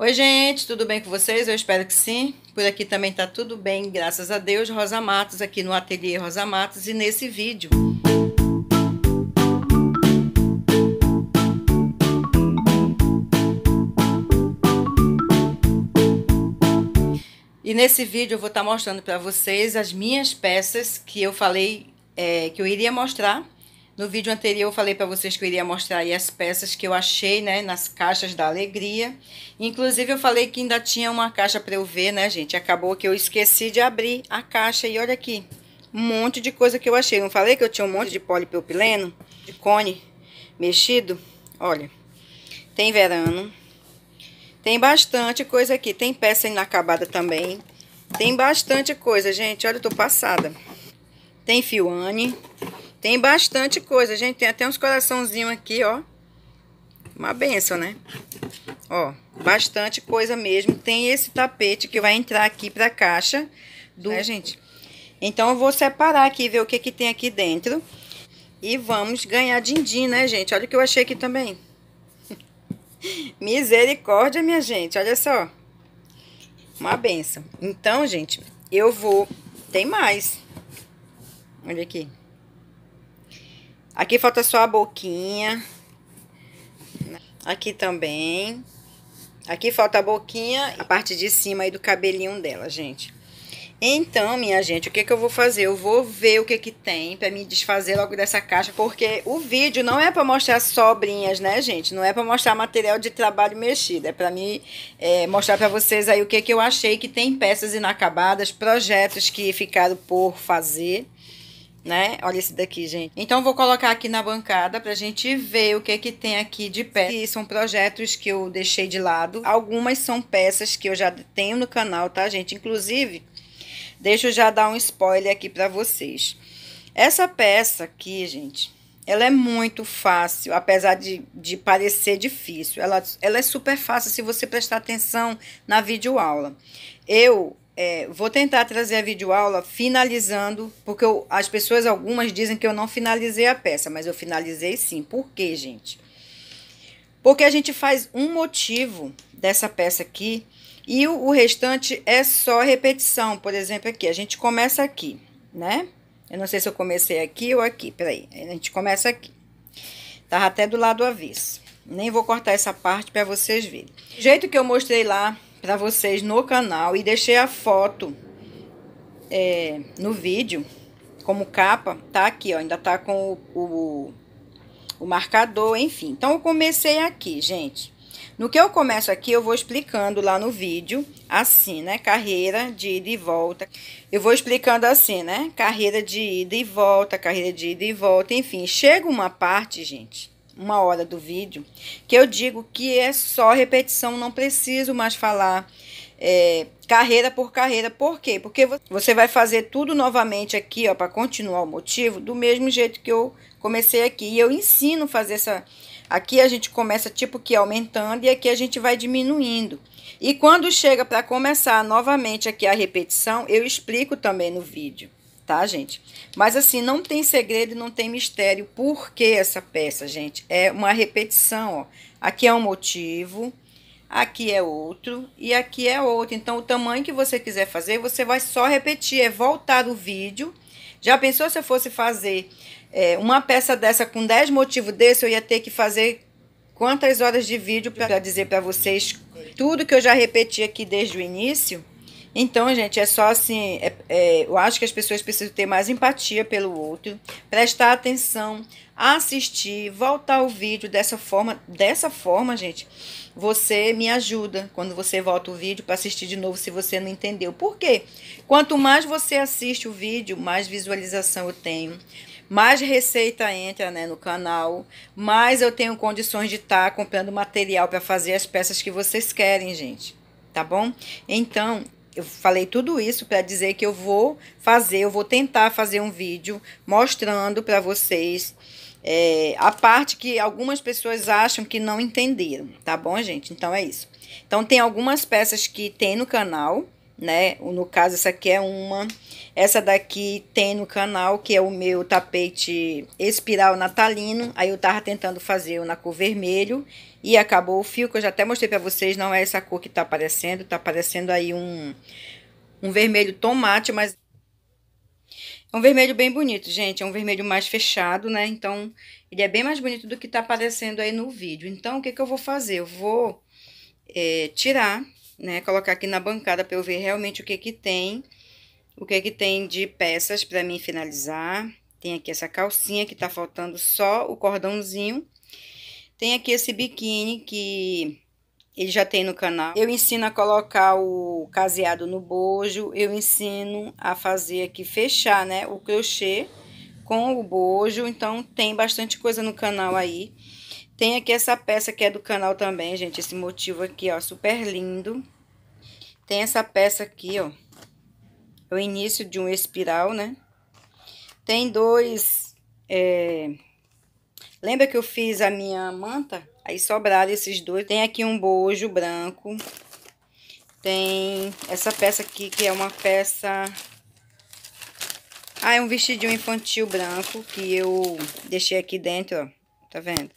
Oi, gente, tudo bem com vocês? Eu espero que sim. Por aqui também está tudo bem, graças a Deus. Rosa Matos aqui no Ateliê Rosa Matos e nesse vídeo. E nesse vídeo eu vou estar tá mostrando para vocês as minhas peças que eu falei é, que eu iria mostrar no vídeo anterior eu falei para vocês que eu iria mostrar aí as peças que eu achei, né, nas caixas da alegria. Inclusive eu falei que ainda tinha uma caixa para eu ver, né, gente? Acabou que eu esqueci de abrir a caixa e olha aqui, um monte de coisa que eu achei. Não falei que eu tinha um monte de polipropileno, de cone mexido? Olha, tem verano, tem bastante coisa aqui, tem peça inacabada também, tem bastante coisa, gente, olha, eu tô passada. Tem fioane, tem bastante coisa, gente. Tem até uns coraçãozinhos aqui, ó. Uma benção, né? Ó, bastante coisa mesmo. Tem esse tapete que vai entrar aqui pra caixa do... Né, gente? Então, eu vou separar aqui, ver o que que tem aqui dentro. E vamos ganhar din-din, né, gente? Olha o que eu achei aqui também. Misericórdia, minha gente. Olha só. Uma benção. Então, gente, eu vou... Tem mais. Olha aqui. Aqui falta só a boquinha. Aqui também. Aqui falta a boquinha, a parte de cima aí do cabelinho dela, gente. Então, minha gente, o que, que eu vou fazer? Eu vou ver o que, que tem para me desfazer logo dessa caixa, porque o vídeo não é para mostrar sobrinhas, né, gente? Não é para mostrar material de trabalho mexido, é para me é, mostrar para vocês aí o que, que eu achei que tem peças inacabadas, projetos que ficaram por fazer né? Olha esse daqui, gente. Então, vou colocar aqui na bancada pra gente ver o que que tem aqui de pé. E são projetos que eu deixei de lado. Algumas são peças que eu já tenho no canal, tá, gente? Inclusive, deixa eu já dar um spoiler aqui pra vocês. Essa peça aqui, gente, ela é muito fácil, apesar de, de parecer difícil. Ela, ela é super fácil se você prestar atenção na videoaula. Eu é, vou tentar trazer a videoaula finalizando, porque eu, as pessoas, algumas dizem que eu não finalizei a peça, mas eu finalizei sim. Por quê, gente? Porque a gente faz um motivo dessa peça aqui e o, o restante é só repetição. Por exemplo, aqui, a gente começa aqui, né? Eu não sei se eu comecei aqui ou aqui, peraí. A gente começa aqui. Tava até do lado avesso. Nem vou cortar essa parte para vocês verem. O jeito que eu mostrei lá para vocês no canal e deixei a foto é, no vídeo como capa, tá aqui, ó, ainda tá com o, o, o marcador, enfim. Então, eu comecei aqui, gente. No que eu começo aqui, eu vou explicando lá no vídeo, assim, né? Carreira de ida e volta. Eu vou explicando assim, né? Carreira de ida e volta, carreira de ida e volta, enfim. Chega uma parte, gente, uma hora do vídeo, que eu digo que é só repetição, não preciso mais falar é, carreira por carreira. Por quê? Porque você vai fazer tudo novamente aqui, ó, para continuar o motivo, do mesmo jeito que eu comecei aqui. E eu ensino fazer essa. Aqui a gente começa tipo que aumentando e aqui a gente vai diminuindo. E quando chega para começar novamente aqui a repetição, eu explico também no vídeo tá, gente? Mas assim, não tem segredo, não tem mistério. Por que essa peça, gente? É uma repetição, ó. Aqui é um motivo, aqui é outro e aqui é outro. Então, o tamanho que você quiser fazer, você vai só repetir, é voltar o vídeo. Já pensou se eu fosse fazer é, uma peça dessa com 10 motivos desse, eu ia ter que fazer quantas horas de vídeo para dizer para vocês tudo que eu já repeti aqui desde o início? Então, gente, é só assim. É, é, eu acho que as pessoas precisam ter mais empatia pelo outro, prestar atenção, assistir, voltar o vídeo dessa forma. Dessa forma, gente, você me ajuda quando você volta o vídeo para assistir de novo se você não entendeu. Por quê? Quanto mais você assiste o vídeo, mais visualização eu tenho mais receita entra né, no canal, mais eu tenho condições de estar tá comprando material para fazer as peças que vocês querem, gente. Tá bom? Então, eu falei tudo isso para dizer que eu vou fazer, eu vou tentar fazer um vídeo mostrando para vocês é, a parte que algumas pessoas acham que não entenderam, tá bom, gente? Então é isso. Então tem algumas peças que tem no canal, né? No caso, essa aqui é uma. Essa daqui tem no canal, que é o meu tapete espiral natalino. Aí eu tava tentando fazer na cor vermelho e acabou o fio, que eu já até mostrei pra vocês. Não é essa cor que tá aparecendo, tá aparecendo aí um, um vermelho tomate, mas... É um vermelho bem bonito, gente. É um vermelho mais fechado, né? Então, ele é bem mais bonito do que tá aparecendo aí no vídeo. Então, o que que eu vou fazer? Eu vou é, tirar né? Colocar aqui na bancada para eu ver realmente o que que tem, o que que tem de peças para mim finalizar. Tem aqui essa calcinha que tá faltando só o cordãozinho. Tem aqui esse biquíni que ele já tem no canal. Eu ensino a colocar o caseado no bojo, eu ensino a fazer aqui, fechar, né, o crochê com o bojo. Então, tem bastante coisa no canal aí. Tem aqui essa peça que é do canal também, gente. Esse motivo aqui, ó, super lindo. Tem essa peça aqui, ó. É o início de um espiral, né? Tem dois... É... Lembra que eu fiz a minha manta? Aí sobraram esses dois. Tem aqui um bojo branco. Tem essa peça aqui, que é uma peça... Ah, é um vestidinho infantil branco que eu deixei aqui dentro, ó. Tá vendo?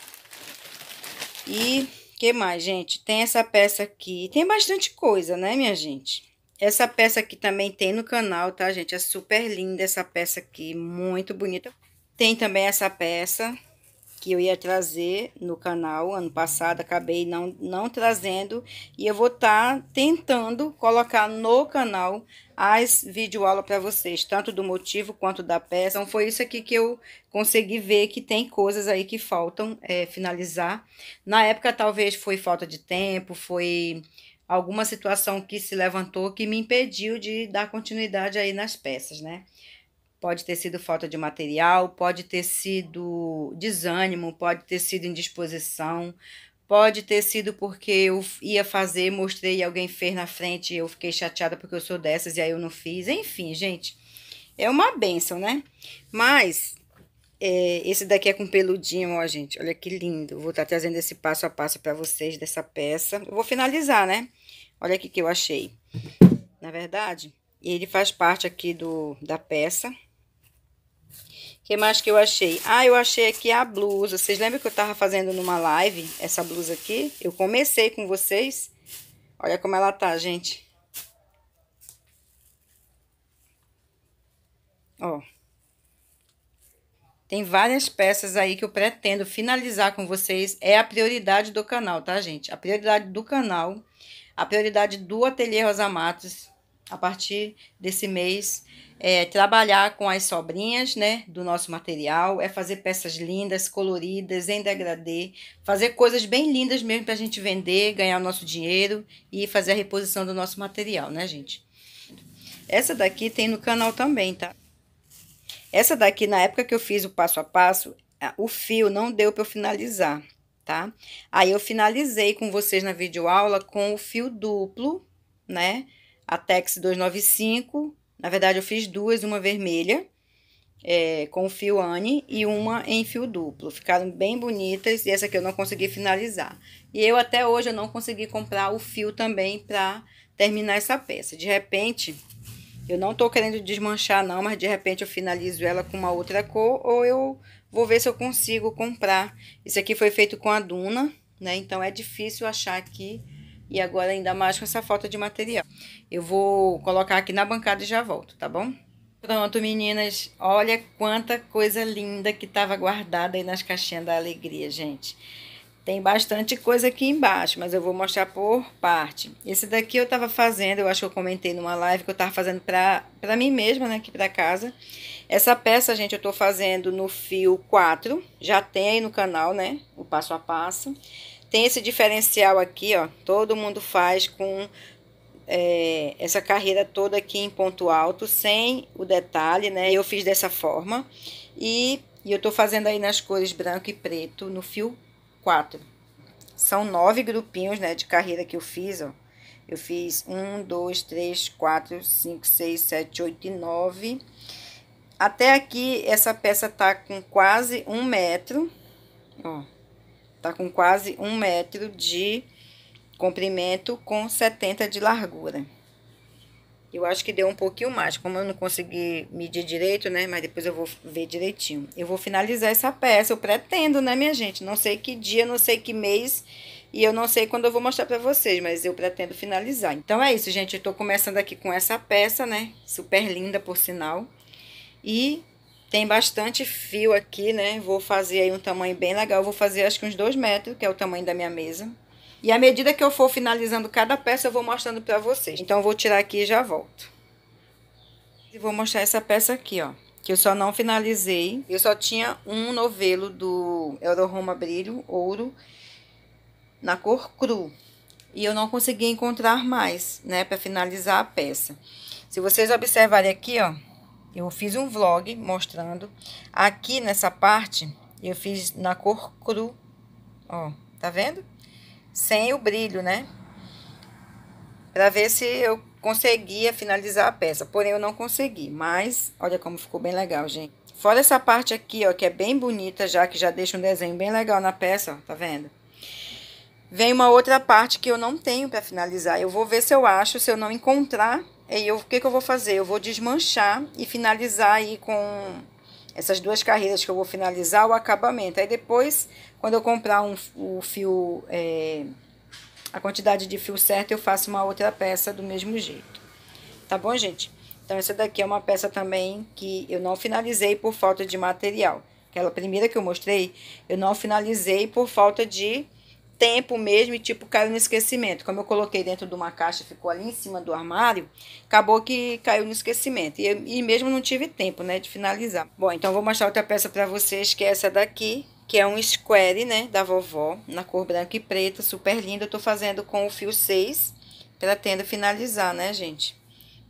E que mais, gente? Tem essa peça aqui. Tem bastante coisa, né, minha gente? Essa peça aqui também tem no canal, tá, gente? É super linda essa peça aqui, muito bonita. Tem também essa peça, que eu ia trazer no canal ano passado, acabei não, não trazendo, e eu vou estar tá tentando colocar no canal as videoaulas para vocês, tanto do motivo quanto da peça. Então, foi isso aqui que eu consegui ver que tem coisas aí que faltam é, finalizar. Na época, talvez foi falta de tempo, foi alguma situação que se levantou que me impediu de dar continuidade aí nas peças, né? Pode ter sido falta de material, pode ter sido desânimo, pode ter sido indisposição, pode ter sido porque eu ia fazer, mostrei e alguém fez na frente e eu fiquei chateada porque eu sou dessas e aí eu não fiz. Enfim, gente, é uma benção, né? Mas é, esse daqui é com peludinho, ó, gente. Olha que lindo. Vou estar tá trazendo esse passo a passo para vocês dessa peça. Eu vou finalizar, né? Olha aqui que eu achei. Na verdade, ele faz parte aqui do, da peça que mais que eu achei? Ah, eu achei aqui a blusa. Vocês lembram que eu tava fazendo numa live essa blusa aqui? Eu comecei com vocês. Olha como ela tá, gente. Ó. Tem várias peças aí que eu pretendo finalizar com vocês. É a prioridade do canal, tá, gente? A prioridade do canal, a prioridade do Ateliê Rosa Matos a partir desse mês, é, trabalhar com as sobrinhas né, do nosso material, é fazer peças lindas, coloridas, em degradê, fazer coisas bem lindas mesmo para a gente vender, ganhar o nosso dinheiro e fazer a reposição do nosso material, né, gente? Essa daqui tem no canal também, tá? Essa daqui, na época que eu fiz o passo a passo, o fio não deu para eu finalizar, tá? Aí eu finalizei com vocês na videoaula com o fio duplo, né? a Tex 295. Na verdade, eu fiz duas, uma vermelha é, com fio Anne e uma em fio duplo. Ficaram bem bonitas e essa aqui eu não consegui finalizar. E eu até hoje eu não consegui comprar o fio também para terminar essa peça. De repente, eu não tô querendo desmanchar não, mas de repente eu finalizo ela com uma outra cor ou eu vou ver se eu consigo comprar. Isso aqui foi feito com a Duna, né? Então é difícil achar aqui e agora ainda mais com essa falta de material. Eu vou colocar aqui na bancada e já volto, tá bom? Pronto, meninas, olha quanta coisa linda que estava guardada aí nas caixinhas da alegria, gente. Tem bastante coisa aqui embaixo, mas eu vou mostrar por parte. Esse daqui eu estava fazendo, eu acho que eu comentei numa live que eu estava fazendo para mim mesma, né, aqui para casa. Essa peça, gente, eu estou fazendo no fio 4, já tem aí no canal, né, o passo a passo. Tem esse diferencial aqui, ó. Todo mundo faz com é, essa carreira toda aqui em ponto alto, sem o detalhe, né? Eu fiz dessa forma. E, e eu tô fazendo aí nas cores branco e preto, no fio 4. São nove grupinhos, né, de carreira que eu fiz, ó. Eu fiz um, dois, três, quatro, cinco, seis, sete, oito e nove. Até aqui, essa peça tá com quase um metro, ó. Tá com quase um metro de comprimento com 70 de largura. Eu acho que deu um pouquinho mais, como eu não consegui medir direito, né? Mas depois eu vou ver direitinho. Eu vou finalizar essa peça, eu pretendo, né, minha gente? Não sei que dia, não sei que mês, e eu não sei quando eu vou mostrar pra vocês, mas eu pretendo finalizar. Então é isso, gente. Eu tô começando aqui com essa peça, né? Super linda, por sinal. E tem bastante fio aqui, né? Vou fazer aí um tamanho bem legal. Vou fazer acho que uns 2 metros, que é o tamanho da minha mesa. E à medida que eu for finalizando cada peça, eu vou mostrando pra vocês. Então, eu vou tirar aqui e já volto. E vou mostrar essa peça aqui, ó. Que eu só não finalizei. Eu só tinha um novelo do Euroroma Brilho, ouro, na cor cru. E eu não consegui encontrar mais, né? Pra finalizar a peça. Se vocês observarem aqui, ó eu fiz um vlog mostrando. Aqui nessa parte, eu fiz na cor cru. Ó, tá vendo? Sem o brilho, né? Pra ver se eu conseguia finalizar a peça. Porém, eu não consegui. Mas, olha como ficou bem legal, gente. Fora essa parte aqui, ó, que é bem bonita já, que já deixa um desenho bem legal na peça, ó, tá vendo? Vem uma outra parte que eu não tenho para finalizar. Eu vou ver se eu acho, se eu não encontrar, é, e o que, que eu vou fazer? Eu vou desmanchar e finalizar aí com essas duas carreiras que eu vou finalizar o acabamento. Aí depois, quando eu comprar um, o fio, é, a quantidade de fio certo, eu faço uma outra peça do mesmo jeito. Tá bom, gente? Então, essa daqui é uma peça também que eu não finalizei por falta de material. Aquela primeira que eu mostrei, eu não finalizei por falta de tempo mesmo e tipo caiu no esquecimento. Como eu coloquei dentro de uma caixa, ficou ali em cima do armário, acabou que caiu no esquecimento. E, e mesmo não tive tempo, né, de finalizar. Bom, então vou mostrar outra peça para vocês, que é essa daqui, que é um square, né, da vovó, na cor branca e preta, super linda. Eu tô fazendo com o fio 6, pela tendo finalizar, né, gente?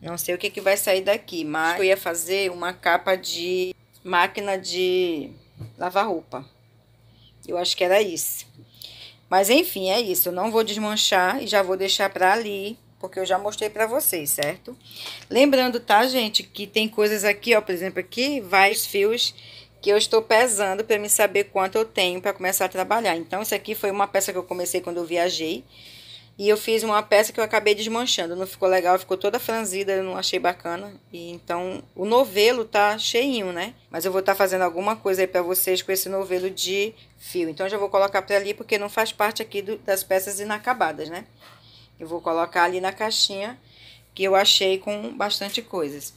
Não sei o que que vai sair daqui, mas eu ia fazer uma capa de máquina de lavar roupa. Eu acho que era isso. Mas enfim, é isso. Eu não vou desmanchar e já vou deixar pra ali, porque eu já mostrei pra vocês, certo? Lembrando, tá, gente, que tem coisas aqui, ó, por exemplo, aqui, vários fios que eu estou pesando para me saber quanto eu tenho para começar a trabalhar. Então, isso aqui foi uma peça que eu comecei quando eu viajei. E eu fiz uma peça que eu acabei desmanchando. Não ficou legal, ficou toda franzida, eu não achei bacana. E então o novelo tá cheinho, né? Mas eu vou estar tá fazendo alguma coisa aí para vocês com esse novelo de fio. Então eu já vou colocar para ali porque não faz parte aqui do, das peças inacabadas, né? Eu vou colocar ali na caixinha que eu achei com bastante coisas.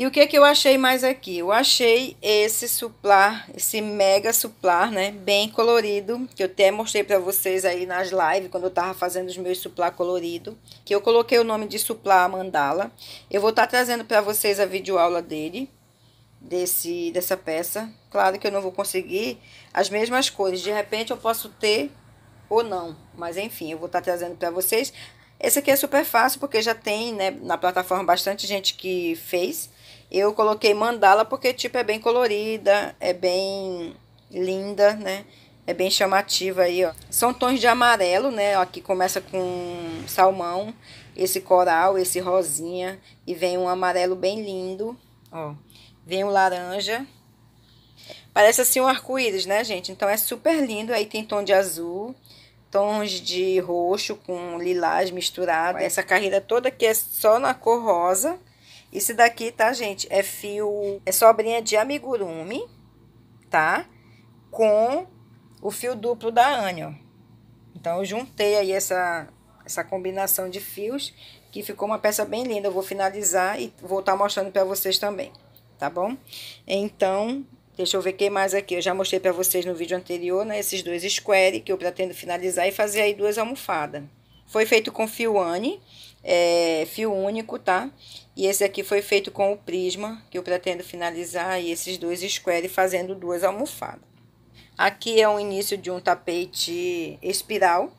E o que é que eu achei mais aqui? Eu achei esse suplar, esse mega suplar, né? Bem colorido, que eu até mostrei pra vocês aí nas lives, quando eu tava fazendo os meus suplar colorido. Que eu coloquei o nome de suplar mandala. Eu vou estar tá trazendo pra vocês a videoaula dele, desse, dessa peça. Claro que eu não vou conseguir as mesmas cores. De repente eu posso ter ou não. Mas enfim, eu vou estar tá trazendo pra vocês. Esse aqui é super fácil, porque já tem, né, na plataforma bastante gente que fez. Eu coloquei mandala porque, tipo, é bem colorida, é bem linda, né? É bem chamativa aí, ó. São tons de amarelo, né? Aqui começa com salmão, esse coral, esse rosinha. E vem um amarelo bem lindo, ó. Vem o um laranja. Parece assim um arco-íris, né, gente? Então é super lindo. Aí tem tom de azul, tons de roxo com lilás misturado. Essa carreira toda aqui é só na cor rosa. Esse daqui, tá, gente? É fio. É sobrinha de amigurumi, tá? Com o fio duplo da ó Então, eu juntei aí essa, essa combinação de fios, que ficou uma peça bem linda. Eu vou finalizar e vou estar tá mostrando para vocês também, tá bom? Então, Deixa eu ver quem mais aqui. Eu já mostrei para vocês no vídeo anterior, né? Esses dois square que eu pretendo finalizar e fazer aí duas almofadas. Foi feito com fio Anne, é, fio único, tá? E esse aqui foi feito com o prisma, que eu pretendo finalizar, e esses dois square fazendo duas almofadas. Aqui é o início de um tapete espiral,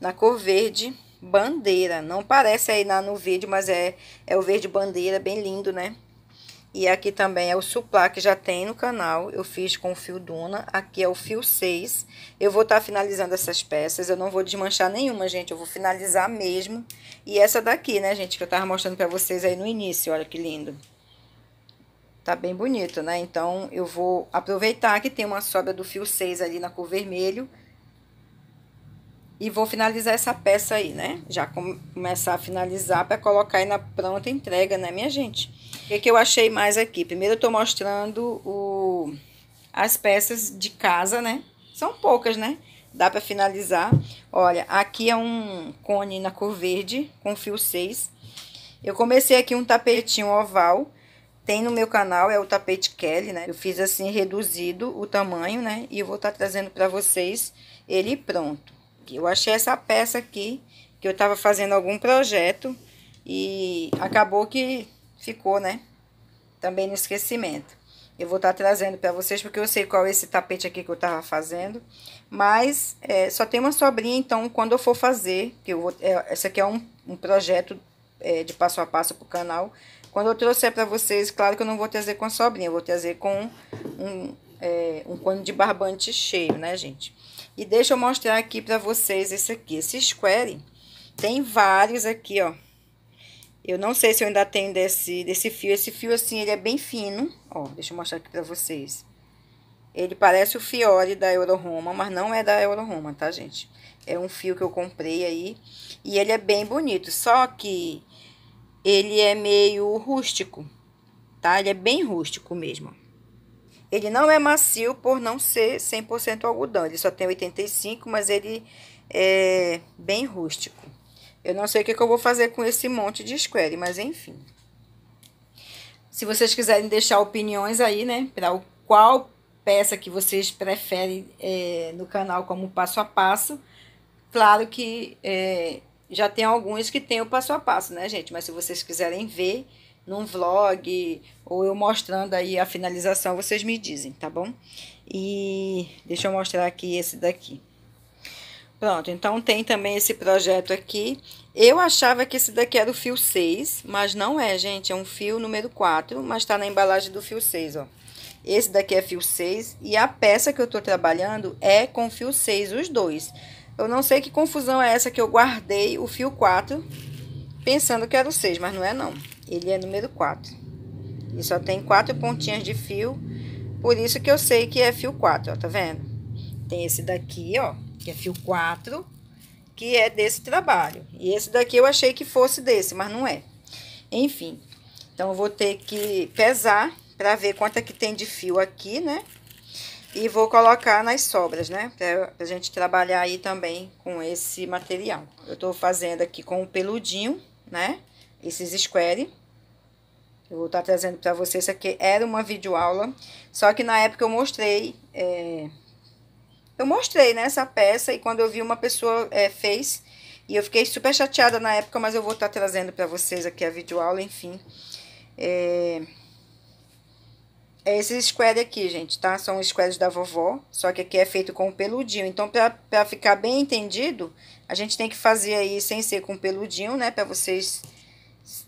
na cor verde bandeira. Não parece aí lá no vídeo, mas é, é o verde bandeira, bem lindo, né? E aqui também é o suplá que já tem no canal, eu fiz com o fio Duna, aqui é o fio 6. Eu vou estar tá finalizando essas peças, eu não vou desmanchar nenhuma, gente, eu vou finalizar mesmo. E essa daqui, né, gente, que eu tava mostrando pra vocês aí no início, olha que lindo. Tá bem bonito, né? Então, eu vou aproveitar que tem uma sobra do fio 6 ali na cor vermelho e vou finalizar essa peça aí, né? Já começar a finalizar para colocar aí na pronta entrega, né, minha gente? O que, que eu achei mais aqui? Primeiro eu tô mostrando o... as peças de casa, né? São poucas, né? Dá para finalizar. Olha, aqui é um cone na cor verde com fio 6. Eu comecei aqui um tapetinho oval. Tem no meu canal, é o tapete Kelly, né? Eu fiz assim, reduzido o tamanho, né? E eu vou estar tá trazendo para vocês ele pronto eu achei essa peça aqui, que eu estava fazendo algum projeto e acabou que ficou, né? Também no esquecimento. Eu vou estar tá trazendo para vocês, porque eu sei qual é esse tapete aqui que eu estava fazendo. Mas é, só tem uma sobrinha, então, quando eu for fazer, que eu vou. É, essa aqui é um, um projeto é, de passo a passo para o canal. Quando eu trouxer para vocês, claro que eu não vou trazer com sobrinha, eu vou trazer com um, é, um pano de barbante cheio, né, gente? E deixa eu mostrar aqui para vocês esse aqui, esse square. Tem vários aqui, ó. Eu não sei se eu ainda tenho desse, desse fio. Esse fio, assim, ele é bem fino. Ó, deixa eu mostrar aqui pra vocês. Ele parece o Fiore da Euroroma, mas não é da Euroroma, tá, gente? É um fio que eu comprei aí. E ele é bem bonito, só que ele é meio rústico, tá? Ele é bem rústico mesmo. Ele não é macio por não ser 100% algodão. Ele só tem 85, mas ele é bem rústico. Eu não sei o que, é que eu vou fazer com esse monte de square, mas enfim. Se vocês quiserem deixar opiniões aí, né? Para qual peça que vocês preferem é, no canal como passo a passo. Claro que é, já tem alguns que tem o passo a passo, né, gente? Mas se vocês quiserem ver num vlog ou eu mostrando aí a finalização, vocês me dizem, tá bom? E deixa eu mostrar aqui esse daqui. Pronto, então tem também esse projeto aqui. Eu achava que esse daqui era o fio 6, mas não é, gente. É um fio número 4, mas tá na embalagem do fio 6, ó. Esse daqui é fio 6 e a peça que eu tô trabalhando é com fio 6, os dois. Eu não sei que confusão é essa que eu guardei o fio 4 pensando que era o 6, mas não é não. Ele é número 4. E só tem quatro pontinhas de fio, por isso que eu sei que é fio 4, ó, tá vendo? Tem esse daqui, ó, que é fio 4, que é desse trabalho. E esse daqui eu achei que fosse desse, mas não é. Enfim, então eu vou ter que pesar para ver quanto é que tem de fio aqui, né? E vou colocar nas sobras, né? Pra, pra gente trabalhar aí também com esse material. Eu tô fazendo aqui com o peludinho, né? esses square. Eu vou estar trazendo para vocês, aqui era uma videoaula, só que na época eu mostrei, é, eu mostrei, né, essa peça, e quando eu vi uma pessoa é, fez, e eu fiquei super chateada na época, mas eu vou estar trazendo para vocês aqui a videoaula, enfim. É, é esse square aqui, gente, tá? São squares da vovó, só que aqui é feito com peludinho. Então, pra, pra ficar bem entendido, a gente tem que fazer aí sem ser com peludinho, né? Pra vocês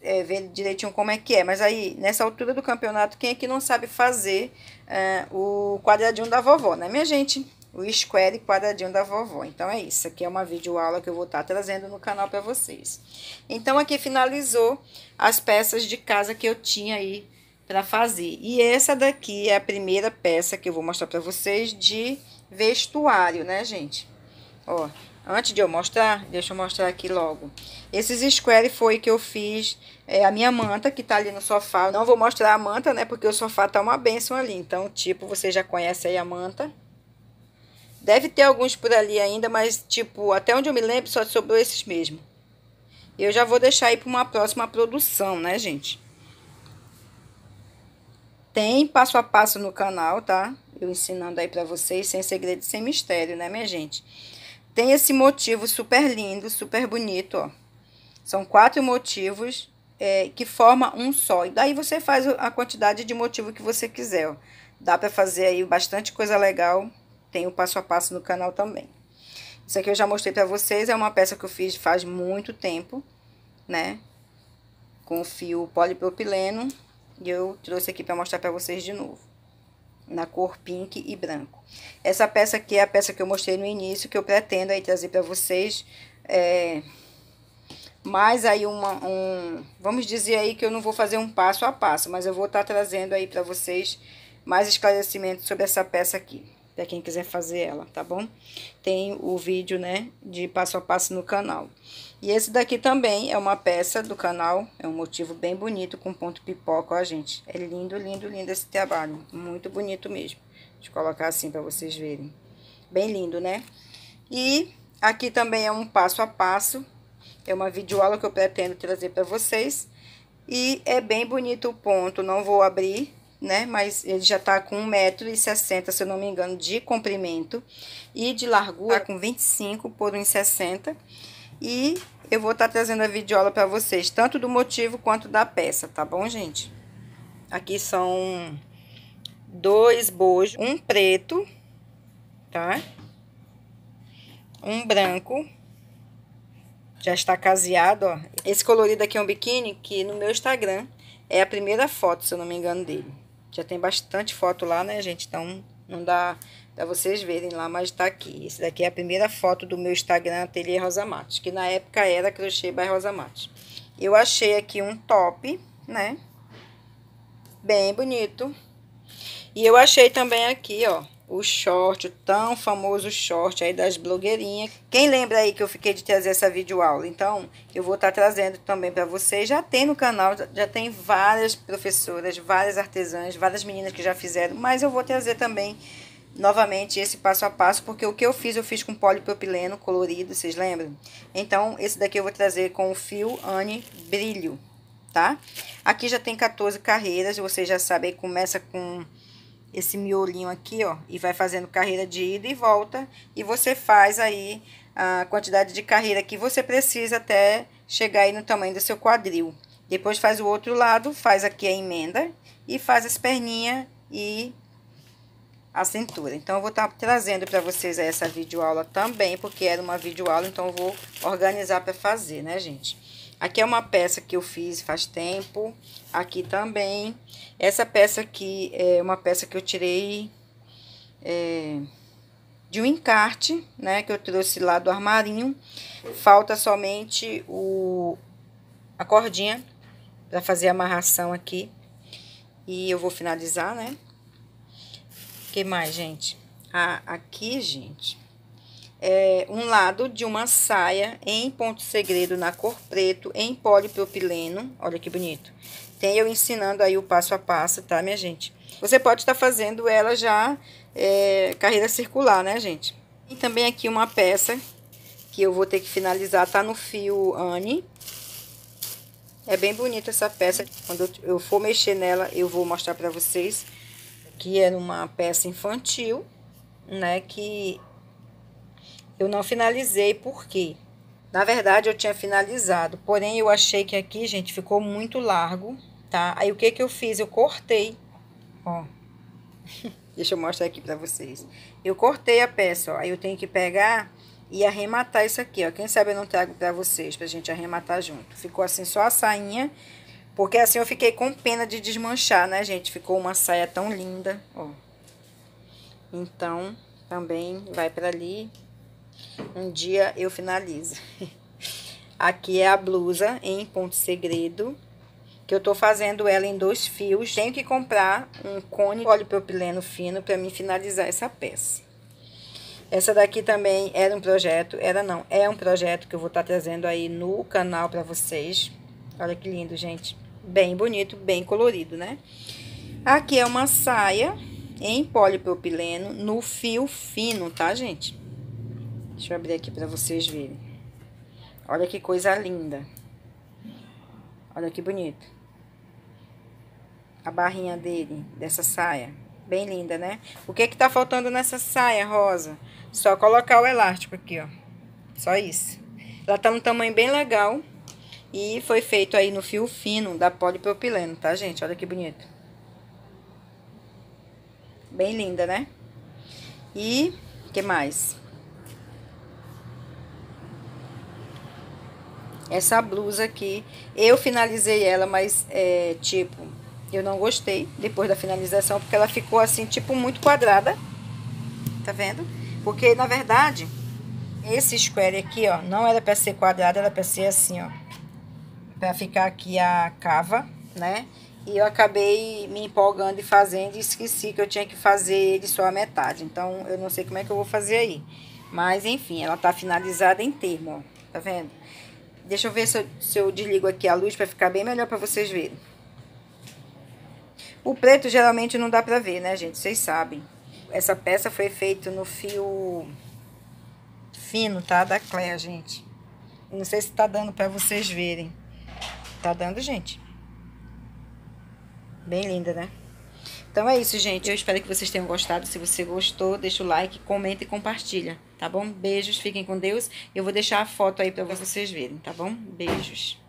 é, ver direitinho como é que é. Mas aí, nessa altura do campeonato, quem é que não sabe fazer é, o quadradinho da vovó, né, minha gente? O square quadradinho da vovó. Então, é isso. Aqui é uma videoaula que eu vou estar tá trazendo no canal para vocês. Então, aqui finalizou as peças de casa que eu tinha aí para fazer. E essa daqui é a primeira peça que eu vou mostrar para vocês de vestuário, né, gente? Ó, Antes de eu mostrar, deixa eu mostrar aqui logo. Esses square foi que eu fiz é, a minha manta, que tá ali no sofá. não vou mostrar a manta, né? Porque o sofá tá uma benção ali. Então, tipo, você já conhece aí a manta. Deve ter alguns por ali ainda, mas, tipo, até onde eu me lembro, só sobrou esses mesmo. Eu já vou deixar aí para uma próxima produção, né, gente? Tem passo a passo no canal, tá? Eu ensinando aí para vocês, sem segredo, sem mistério, né, minha gente? Tem esse motivo super lindo, super bonito, ó. São quatro motivos é, que forma um só. E daí você faz a quantidade de motivo que você quiser, ó. Dá para fazer aí bastante coisa legal. Tem o passo a passo no canal também. Isso aqui eu já mostrei para vocês, é uma peça que eu fiz faz muito tempo, né? Com fio polipropileno. E eu trouxe aqui para mostrar para vocês de novo na cor pink e branco. Essa peça aqui é a peça que eu mostrei no início, que eu pretendo aí trazer para vocês, é, mais aí uma, um, vamos dizer aí que eu não vou fazer um passo a passo, mas eu vou estar tá trazendo aí para vocês mais esclarecimentos sobre essa peça aqui para quem quiser fazer ela, tá bom? Tem o vídeo, né, de passo a passo no canal. E esse daqui também é uma peça do canal, é um motivo bem bonito com ponto pipoca, ó, gente. É lindo, lindo, lindo esse trabalho, muito bonito mesmo. Deixa eu colocar assim para vocês verem. Bem lindo, né? E aqui também é um passo a passo, é uma videoaula que eu pretendo trazer para vocês. E é bem bonito o ponto, não vou abrir, né? Mas ele já está com 1,60m, se eu não me engano, de comprimento. E de largura tá com 25 por 1,60m. E eu vou estar tá trazendo a videoaula para vocês, tanto do motivo quanto da peça, tá bom, gente? Aqui são dois bojos, um preto, tá? Um branco, já está caseado, ó. Esse colorido aqui é um biquíni que no meu Instagram é a primeira foto, se eu não me engano, dele. Já tem bastante foto lá, né, gente? Então não dá para vocês verem lá, mas tá aqui. Esse daqui é a primeira foto do meu Instagram Ateliê Rosa Matos, que na época era Crochê by Rosa Matos. Eu achei aqui um top, né? Bem bonito. E eu achei também aqui, ó, o short, o tão famoso short aí das blogueirinhas. Quem lembra aí que eu fiquei de trazer essa videoaula? Então, eu vou estar tá trazendo também para vocês. Já tem no canal, já tem várias professoras, várias artesãs, várias meninas que já fizeram, mas eu vou trazer também novamente esse passo a passo, porque o que eu fiz, eu fiz com polipropileno colorido, vocês lembram? Então, esse daqui eu vou trazer com o fio Anne Brilho, tá? Aqui já tem 14 carreiras, vocês já sabem, começa com esse miolinho aqui, ó, e vai fazendo carreira de ida e volta, e você faz aí a quantidade de carreira que você precisa até chegar aí no tamanho do seu quadril. Depois faz o outro lado, faz aqui a emenda e faz as perninhas e a cintura. Então, eu vou estar tá trazendo para vocês essa videoaula também, porque era uma videoaula, então eu vou organizar para fazer, né, gente? Aqui é uma peça que eu fiz faz tempo. Aqui também. Essa peça aqui é uma peça que eu tirei é, de um encarte, né? Que eu trouxe lá do armarinho. Falta somente o, a cordinha para fazer a amarração aqui. E eu vou finalizar, né? O que mais, gente? Ah, aqui, gente é, um lado de uma saia em ponto segredo na cor preto em polipropileno. Olha que bonito. Tem eu ensinando aí o passo a passo, tá, minha gente? Você pode estar tá fazendo ela já é, carreira circular, né, gente? E também aqui uma peça que eu vou ter que finalizar, tá no fio Anne. É bem bonita essa peça. Quando eu for mexer nela, eu vou mostrar pra vocês. Que é uma peça infantil, né? Que eu não finalizei, por quê? Na verdade, eu tinha finalizado, porém eu achei que aqui, gente, ficou muito largo, tá? Aí o que que eu fiz? Eu cortei, ó. Deixa eu mostrar aqui pra vocês. Eu cortei a peça, ó. Aí eu tenho que pegar e arrematar isso aqui, ó. Quem sabe eu não trago pra vocês, pra gente arrematar junto. Ficou assim só a sainha, porque assim eu fiquei com pena de desmanchar, né, gente? Ficou uma saia tão linda, ó. Então, também vai pra ali, um dia eu finalizo. Aqui é a blusa em ponto segredo, que eu tô fazendo ela em dois fios. Tenho que comprar um cone de polipropileno fino para mim finalizar essa peça. Essa daqui também era um projeto, era não, é um projeto que eu vou estar tá trazendo aí no canal para vocês. Olha que lindo, gente. Bem bonito, bem colorido, né? Aqui é uma saia em polipropileno no fio fino, tá, gente? Deixa eu abrir aqui para vocês verem. Olha que coisa linda. Olha que bonito. A barrinha dele, dessa saia. Bem linda, né? O que que tá faltando nessa saia rosa? Só colocar o elástico aqui, ó. Só isso. Ela tá num tamanho bem legal. E foi feito aí no fio fino da polipropileno, tá, gente? Olha que bonito. Bem linda, né? E, que mais? essa blusa aqui. Eu finalizei ela, mas é, tipo, eu não gostei depois da finalização, porque ela ficou assim, tipo, muito quadrada. Tá vendo? Porque, na verdade, esse square aqui, ó, não era pra ser quadrado, era pra ser assim, ó. Pra ficar aqui a cava, né? E eu acabei me empolgando e fazendo e esqueci que eu tinha que fazer ele só a metade. Então, eu não sei como é que eu vou fazer aí. Mas, enfim, ela tá finalizada em termo, ó. Tá vendo? Deixa eu ver se eu, se eu desligo aqui a luz para ficar bem melhor para vocês verem. O preto geralmente não dá para ver, né, gente? Vocês sabem. Essa peça foi feita no fio fino, tá? Da Clé, gente. Não sei se tá dando para vocês verem. Tá dando, gente? Bem linda, né? Então é isso, gente. Eu espero que vocês tenham gostado. Se você gostou, deixa o like, comenta e compartilha tá bom? Beijos, fiquem com Deus. Eu vou deixar a foto aí para vocês verem, tá bom? Beijos.